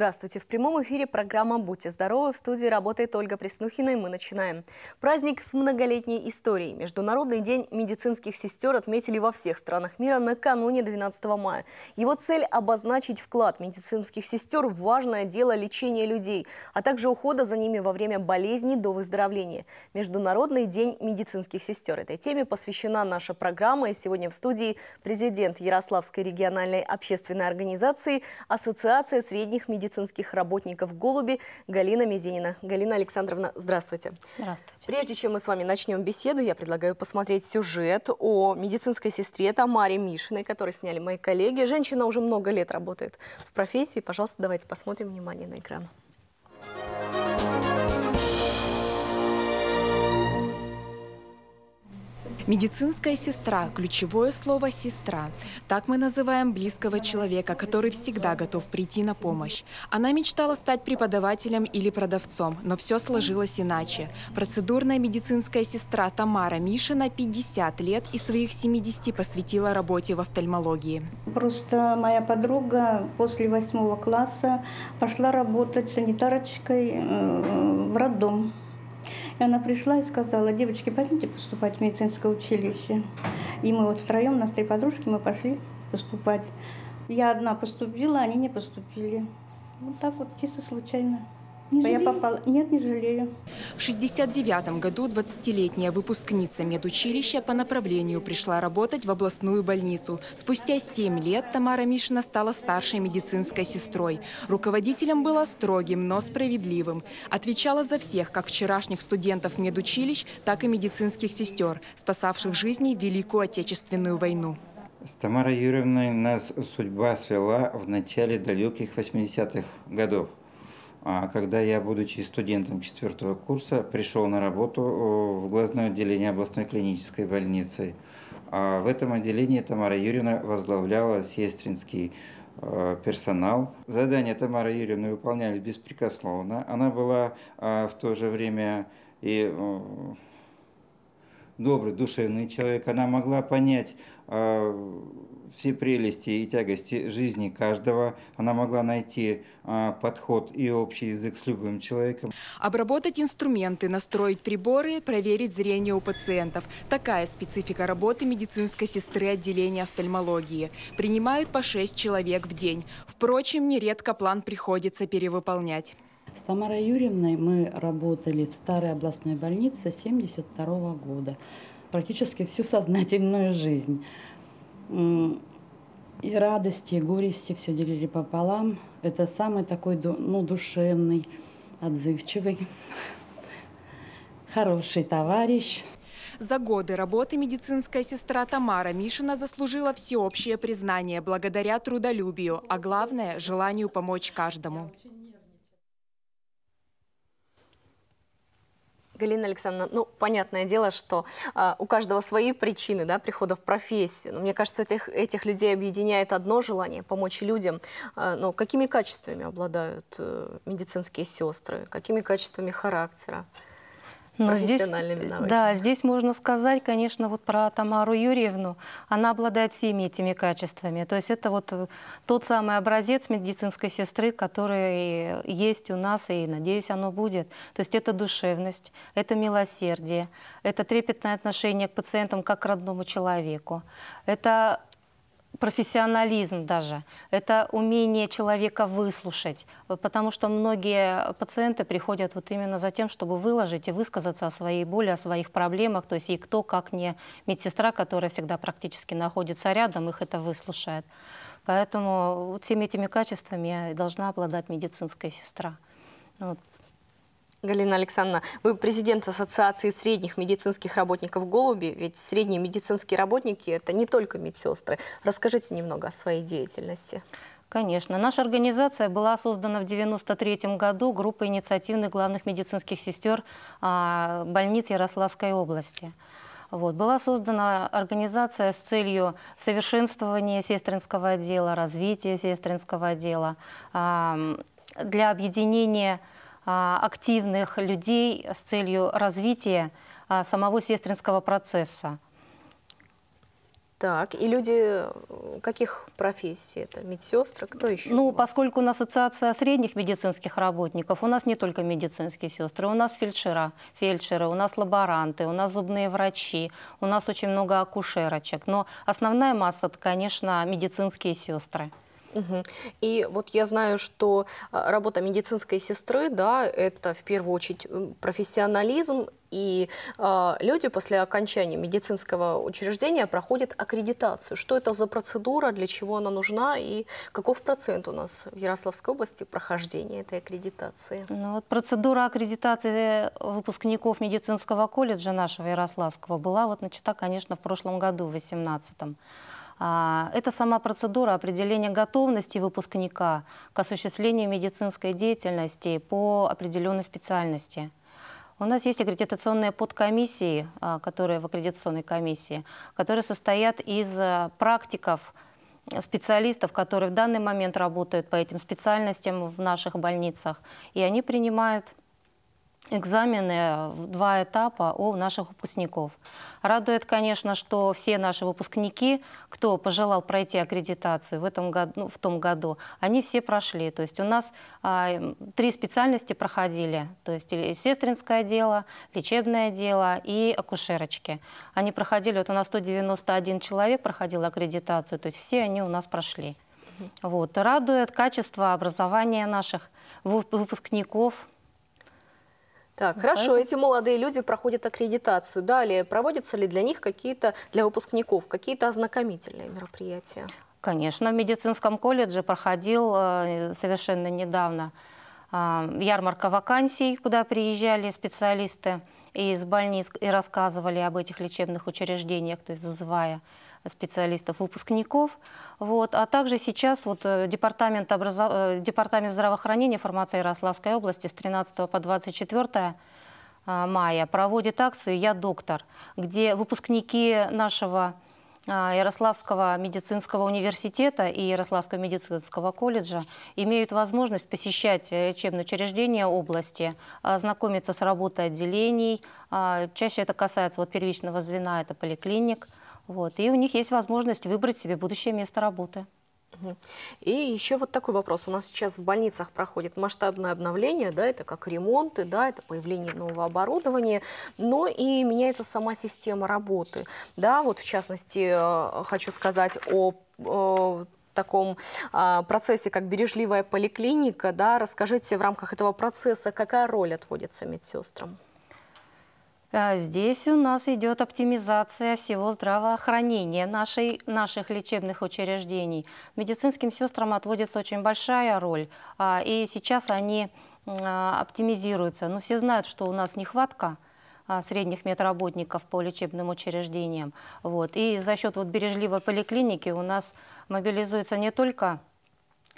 Здравствуйте! В прямом эфире программа «Будьте здоровы». В студии работает Ольга Преснухина, и мы начинаем. Праздник с многолетней историей. Международный день медицинских сестер отметили во всех странах мира накануне 12 мая. Его цель – обозначить вклад медицинских сестер в важное дело лечения людей, а также ухода за ними во время болезней до выздоровления. Международный день медицинских сестер. Этой теме посвящена наша программа, и сегодня в студии президент Ярославской региональной общественной организации Ассоциация средних медицинских медицинских работников «Голуби» Галина Мизинина. Галина Александровна, здравствуйте. Здравствуйте. Прежде чем мы с вами начнем беседу, я предлагаю посмотреть сюжет о медицинской сестре Тамаре Мишиной, который сняли мои коллеги. Женщина уже много лет работает в профессии. Пожалуйста, давайте посмотрим внимание на экран. Thank you. Медицинская сестра – ключевое слово «сестра». Так мы называем близкого человека, который всегда готов прийти на помощь. Она мечтала стать преподавателем или продавцом, но все сложилось иначе. Процедурная медицинская сестра Тамара Мишина 50 лет и своих 70 посвятила работе в офтальмологии. Просто моя подруга после восьмого класса пошла работать санитарочкой э, в роддом. И она пришла и сказала, девочки, пойдите поступать в медицинское училище. И мы вот втроем, у нас три подружки, мы пошли поступать. Я одна поступила, они не поступили. Вот так вот, чисто случайно. Не Я попала. Нет, не жалею. В 69 году 20-летняя выпускница медучилища по направлению пришла работать в областную больницу. Спустя 7 лет Тамара Мишина стала старшей медицинской сестрой. Руководителем была строгим, но справедливым. Отвечала за всех, как вчерашних студентов медучилищ, так и медицинских сестер, спасавших жизни в Великую Отечественную войну. С Тамарой Юрьевной нас судьба свела в начале далеких 80-х годов. А когда я, будучи студентом четвертого курса, пришел на работу э, в глазное отделение областной клинической больницы. А в этом отделении Тамара Юрьевна возглавляла сестринский э, персонал. Задания Тамары Юрьевны выполнялись беспрекословно. Она была э, в то же время и добрый, душевный человек, она могла понять э, все прелести и тягости жизни каждого, она могла найти э, подход и общий язык с любым человеком. Обработать инструменты, настроить приборы, проверить зрение у пациентов. Такая специфика работы медицинской сестры отделения офтальмологии. Принимают по 6 человек в день. Впрочем, нередко план приходится перевыполнять. С Тамарой Юрьевной мы работали в старой областной больнице с 1972 года, практически всю сознательную жизнь. И радости, и горести все делили пополам. Это самый такой ну, душевный, отзывчивый, хороший товарищ. За годы работы медицинская сестра Тамара Мишина заслужила всеобщее признание благодаря трудолюбию, а главное – желанию помочь каждому. Галина Александровна, ну, понятное дело, что э, у каждого свои причины да, прихода в профессию. Но мне кажется, этих, этих людей объединяет одно желание – помочь людям. Э, но какими качествами обладают э, медицинские сестры? Какими качествами характера? Но ну, профессиональными здесь, э, навыками. Да, здесь можно сказать, конечно, вот про Тамару Юрьевну. Она обладает всеми этими качествами. То есть это вот э, тот самый образец медицинской сестры, который э, есть у нас, и, надеюсь, оно будет. То есть это душевность, это милосердие, это трепетное отношение к пациентам как к родному человеку. Это профессионализм даже, это умение человека выслушать, потому что многие пациенты приходят вот именно за тем, чтобы выложить и высказаться о своей боли, о своих проблемах, то есть и кто, как не медсестра, которая всегда практически находится рядом, их это выслушает. Поэтому вот всеми этими качествами должна обладать медицинская сестра. Вот, Галина Александровна, вы президент Ассоциации средних медицинских работников «Голуби», ведь средние медицинские работники – это не только медсестры. Расскажите немного о своей деятельности. Конечно. Наша организация была создана в 1993 году группой инициативных главных медицинских сестер а, больниц Ярославской области. Вот. Была создана организация с целью совершенствования сестринского отдела, развития сестринского отдела, а, для объединения а, активных людей с целью развития а, самого сестринского процесса. Так, и люди каких профессий это? Медсестры, кто еще? Ну, у поскольку у нас ассоциация средних медицинских работников, у нас не только медицинские сестры, у нас фельдшера, фельдшеры, у нас лаборанты, у нас зубные врачи, у нас очень много акушерочек. Но основная масса, это, конечно, медицинские сестры. Угу. И вот я знаю, что а, работа медицинской сестры, да, это в первую очередь профессионализм, и э, люди после окончания медицинского учреждения проходят аккредитацию. Что это за процедура, для чего она нужна и каков процент у нас в Ярославской области прохождения этой аккредитации? Ну, вот процедура аккредитации э, выпускников медицинского колледжа нашего Ярославского была вот начата, конечно, в прошлом году, в 2018 а, это сама процедура определения готовности выпускника к осуществлению медицинской деятельности по определенной специальности. У нас есть аккредитационные подкомиссии, а, которые в аккредитационной комиссии, которые состоят из а, практиков, специалистов, которые в данный момент работают по этим специальностям в наших больницах, и они принимают экзамены в два этапа у наших выпускников. Радует, конечно, что все наши выпускники, кто пожелал пройти аккредитацию в, этом году, ну, в том году, они все прошли. То есть у нас а, три специальности проходили. То есть сестринское дело, лечебное дело и акушерочки. Они проходили, вот у нас 191 человек проходил аккредитацию, то есть все они у нас прошли. Вот. Радует качество образования наших выпускников, так, хорошо, поэтому... эти молодые люди проходят аккредитацию. Далее, проводятся ли для них какие-то, для выпускников, какие-то ознакомительные мероприятия? Конечно, в медицинском колледже проходил э, совершенно недавно э, ярмарка вакансий, куда приезжали специалисты из больниц и рассказывали об этих лечебных учреждениях, то есть зазывая специалистов-выпускников. Вот. А также сейчас вот э, департамент, образов... Э, департамент здравоохранения формации Ярославской области с 13 по 24 э, мая проводит акцию «Я доктор», где выпускники нашего Ярославского медицинского университета и Ярославского медицинского колледжа имеют возможность посещать лечебные учреждения области, знакомиться с работой отделений. А, чаще это касается вот первичного звена, это поликлиник – вот, и у них есть возможность выбрать себе будущее место работы. И еще вот такой вопрос. У нас сейчас в больницах проходит масштабное обновление, да, это как ремонты, да, это появление нового оборудования, но и меняется сама система работы. Да, вот в частности, э, хочу сказать о, о таком э, процессе, как бережливая поликлиника, да, расскажите в рамках этого процесса, какая роль отводится медсестрам? А здесь у нас идет оптимизация всего здравоохранения нашей, наших лечебных учреждений. Медицинским сестрам отводится очень большая роль, а, и сейчас они а, оптимизируются. Но ну, все знают, что у нас нехватка средних медработников по лечебным учреждениям. Вот. И за счет вот бережливой поликлиники у нас мобилизуется не только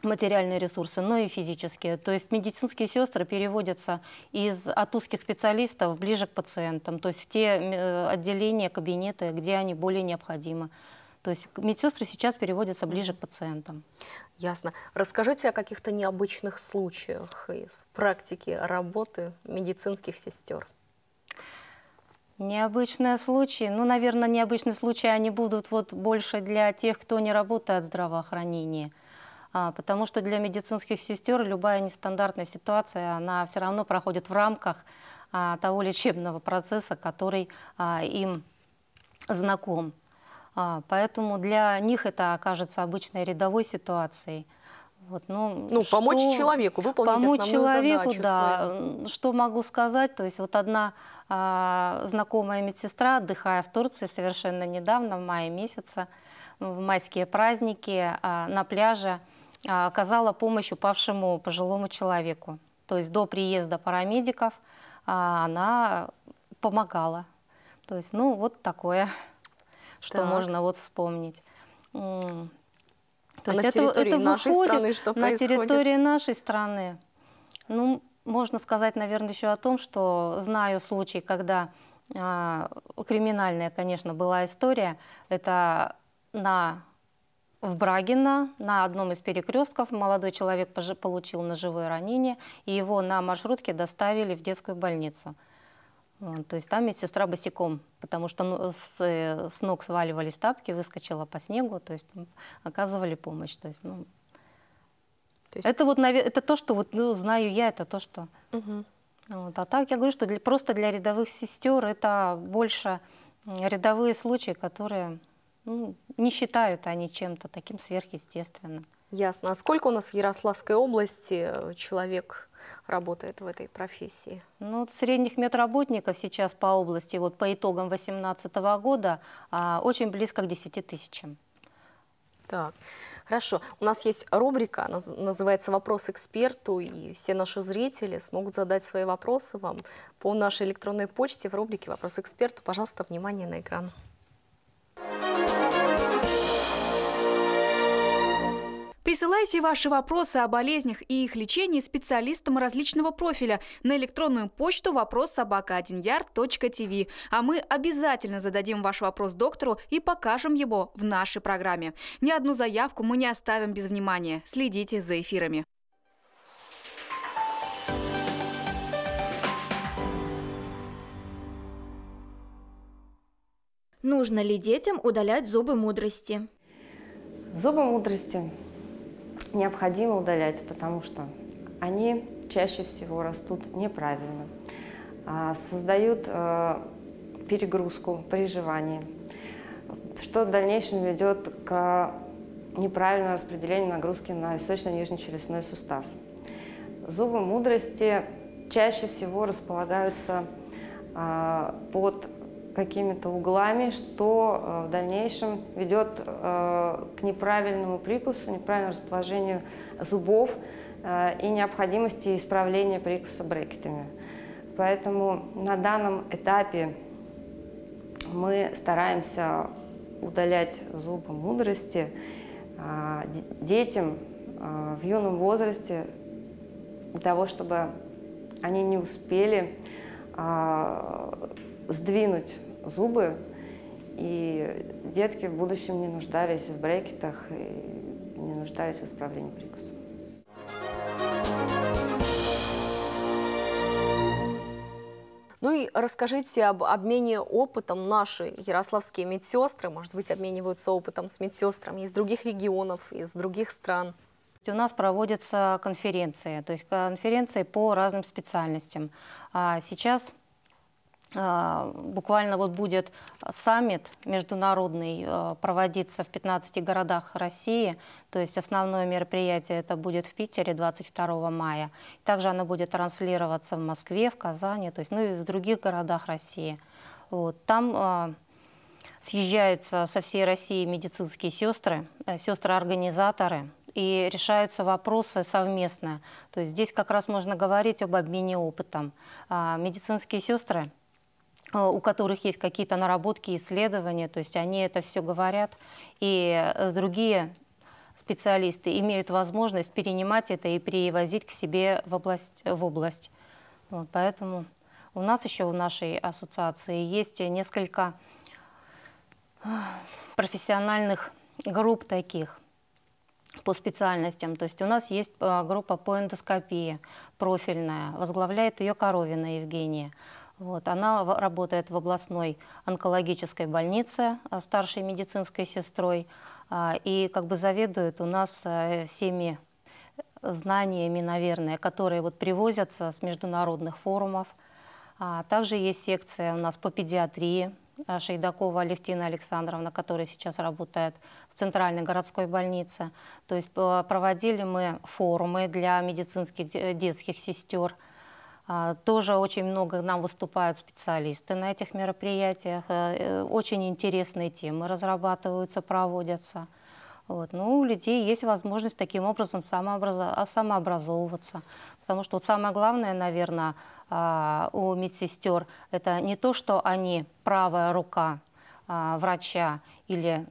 материальные ресурсы, но и физические. То есть медицинские сестры переводятся из, от узких специалистов ближе к пациентам, то есть в те э, отделения, кабинеты, где они более необходимы. То есть медсестры сейчас переводятся ближе к пациентам. Ясно. Расскажите о каких-то необычных случаях из практики работы медицинских сестер. Необычные случаи. Ну, наверное, необычные случаи, они будут вот больше для тех, кто не работает в здравоохранении. А, потому что для медицинских сестер любая нестандартная ситуация, она все равно проходит в рамках а, того лечебного процесса, который а, им знаком. Поэтому для них это окажется обычной рядовой ситуацией. Вот, ну, ну что, помочь человеку, выполнить помочь основную человеку, задачу да. Свою. Что могу сказать? То есть вот одна а, знакомая медсестра, отдыхая в Турции совершенно недавно, в мае месяце, в майские праздники а, на пляже, а, оказала помощь упавшему пожилому человеку. То есть до приезда парамедиков а, она помогала. То есть, ну, вот такое, что так. можно вот вспомнить. То а есть на это, территории это нашей страны что на происходит? территории нашей страны, ну, можно сказать, наверное, еще о том, что знаю случай, когда а, криминальная, конечно, была история, это на в Брагино на одном из перекрестков. Молодой человек получил ножевое ранение, и его на маршрутке доставили в детскую больницу. То есть там медсестра босиком, потому что ну, с, э, с ног сваливались тапки, выскочила по снегу, то есть оказывали помощь. То есть, ну, то есть... Это вот это то, что вот ну, знаю я, это то, что. Угу. Вот. А так я говорю, что для, просто для рядовых сестер это больше рядовые случаи, которые ну, не считают они чем-то таким сверхъестественным. Ясно. А сколько у нас в Ярославской области э, человек работает в этой профессии? Ну, средних медработников сейчас по области, вот по итогам 2018 года, а, очень близко к 10 тысячам. Так, хорошо. У нас есть рубрика, называется «Вопрос эксперту», и все наши зрители смогут задать свои вопросы вам по нашей электронной почте в рубрике «Вопрос эксперту». Пожалуйста, внимание на экран. Присылайте ваши вопросы о болезнях и их лечении специалистам различного профиля на электронную почту вопрос собака1яр.тв. А мы обязательно зададим ваш вопрос доктору и покажем его в нашей программе. Ни одну заявку мы не оставим без внимания. Следите за эфирами. Нужно ли детям удалять зубы мудрости? Зубы мудрости необходимо удалять, потому что они чаще всего растут неправильно, а, создают э, перегрузку при что в дальнейшем ведет к неправильному распределению нагрузки на височно-нижнечелюстной сустав. Зубы мудрости чаще всего располагаются а, под какими-то углами, что э, в дальнейшем ведет э, к неправильному прикусу, неправильному расположению зубов э, и необходимости исправления прикуса брекетами. Поэтому на данном этапе мы стараемся удалять зубы мудрости детям в юном возрасте для того, чтобы они не успели сдвинуть зубы, и детки в будущем не нуждались в брекетах и не нуждались в исправлении прикуса. Ну и расскажите об обмене опытом. Наши ярославские медсестры, может быть, обмениваются опытом с медсестрами из других регионов, из других стран. У нас проводятся конференции, то есть конференции по разным специальностям. А сейчас а, буквально вот будет саммит международный э, проводиться в 15 городах России, то есть основное мероприятие это будет в Питере 22 мая. Также оно будет транслироваться в Москве, в Казани, то есть, ну и в других городах России. Вот. Там э, съезжаются со всей России медицинские сестры, э, сестры-организаторы, и решаются вопросы совместно. То есть здесь как раз можно говорить об обмене опытом. А, медицинские сестры Э, у которых есть какие-то наработки, исследования, то есть они это все говорят, и э, другие специалисты имеют возможность перенимать это и перевозить к себе в область. В область. Вот, поэтому у нас еще в нашей ассоциации есть несколько э, профессиональных групп таких по специальностям. То есть у нас есть группа по эндоскопии профильная, возглавляет ее Коровина Евгения. Вот, она работает в областной онкологической больнице а, старшей медицинской сестрой а, и как бы заведует у нас э, всеми знаниями, наверное, которые вот привозятся с международных форумов. А, также есть секция у нас по педиатрии Шейдакова Левтина Александровна, которая сейчас работает в Центральной городской больнице. То есть э, проводили мы форумы для медицинских э, детских сестер – а, тоже очень много нам выступают специалисты на этих мероприятиях. Э, э, очень интересные темы разрабатываются, проводятся. Вот. Ну, у людей есть возможность таким образом а, самообразовываться. Потому что вот самое главное, наверное, а, у медсестер, это не то, что они правая рука врача или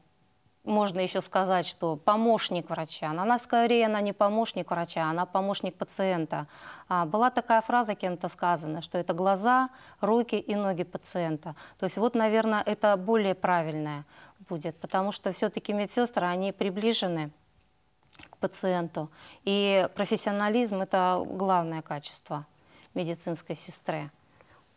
можно еще сказать, что помощник врача, она, она скорее она не помощник врача, она помощник пациента. А, была такая фраза кем-то сказана, что это глаза, руки и ноги пациента. То есть вот, наверное, это более правильное будет, потому что все-таки медсестры, они приближены к пациенту. И профессионализм – это главное качество медицинской сестры.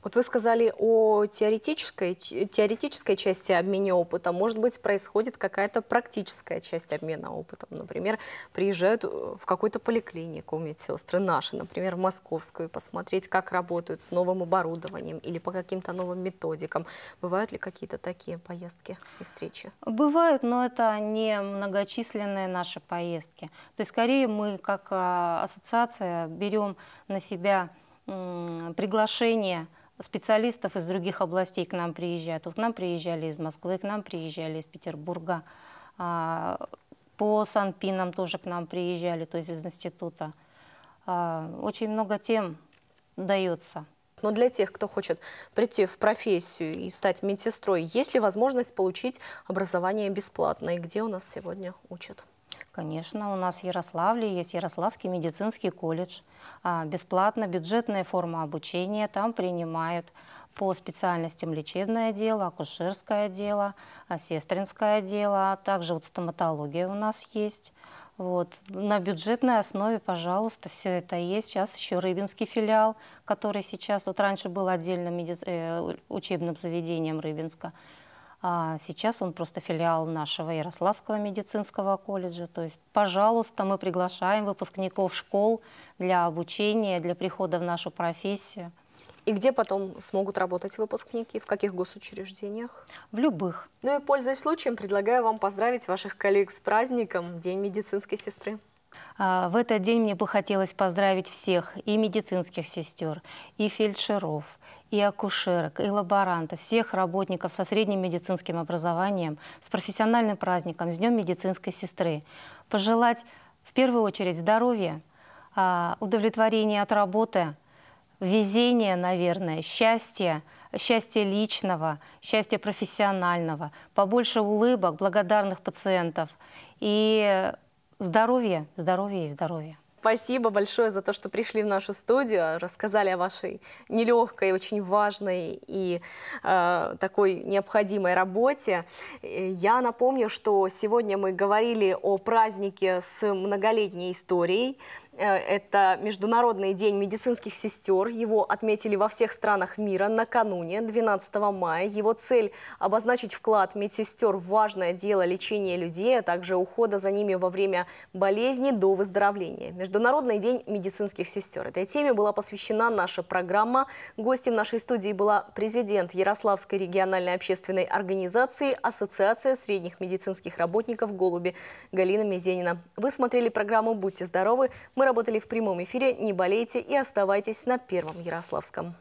Вот вы сказали о теоретической, теоретической части обмена опыта. Может быть, происходит какая-то практическая часть обмена опытом. Например, приезжают э, в какую-то поликлинику медсестры наши, например, в московскую, посмотреть, как работают с новым оборудованием или по каким-то новым методикам. Бывают ли какие-то такие поездки и встречи? Бывают, но это не многочисленные наши поездки. То есть, скорее, мы как а, ассоциация берем на себя приглашение специалистов из других областей к нам приезжают. Вот к нам приезжали из Москвы, к нам приезжали из Петербурга. А, по Санпинам тоже к нам приезжали, то есть из института. А, очень много тем дается. Но для тех, кто хочет прийти в профессию и стать медсестрой, есть ли возможность получить образование бесплатно? И где у нас сегодня учат? Конечно, у нас в Ярославле есть Ярославский медицинский колледж. А, бесплатно, бюджетная форма обучения. Там принимают по специальностям лечебное дело, акушерское дело, а, сестринское дело. А также вот стоматология у нас есть. Вот. На бюджетной основе, пожалуйста, все это есть. Сейчас еще Рыбинский филиал, который сейчас, вот раньше был отдельным э, учебным заведением Рыбинска. А сейчас он просто филиал нашего Ярославского медицинского колледжа. То есть, пожалуйста, мы приглашаем выпускников школ для обучения, для прихода в нашу профессию. И где потом смогут работать выпускники? В каких госучреждениях? В любых. Ну и, пользуясь случаем, предлагаю вам поздравить ваших коллег с праздником День медицинской сестры. А, в этот день мне бы хотелось поздравить всех, и медицинских сестер, и фельдшеров – и акушерок, и лаборантов, всех работников со средним медицинским образованием с профессиональным праздником, с Днем медицинской сестры. Пожелать в первую очередь здоровья, а, удовлетворения от работы, везения, наверное, счастья, счастья личного, счастья профессионального, побольше улыбок, благодарных пациентов и здоровья, здоровья и здоровья. Спасибо большое за то, что пришли в нашу студию, рассказали о вашей нелегкой, очень важной и э, такой необходимой работе. Я напомню, что сегодня мы говорили о празднике с многолетней историей. Э, это Международный день медицинских сестер. Его отметили во всех странах мира накануне, 12 мая. Его цель – обозначить вклад медсестер в важное дело лечения людей, а также ухода за ними во время болезни до выздоровления. Международный день медицинских сестер. Этой теме была посвящена наша программа. Гостем нашей студии была президент Ярославской региональной общественной организации Ассоциация средних медицинских работников «Голуби» Галина Мизенина. Вы смотрели программу «Будьте здоровы». Мы работали в прямом эфире. Не болейте и оставайтесь на Первом Ярославском.